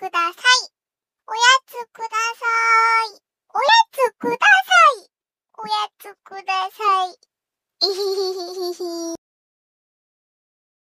ください。おやつください。おやつください。おやつください。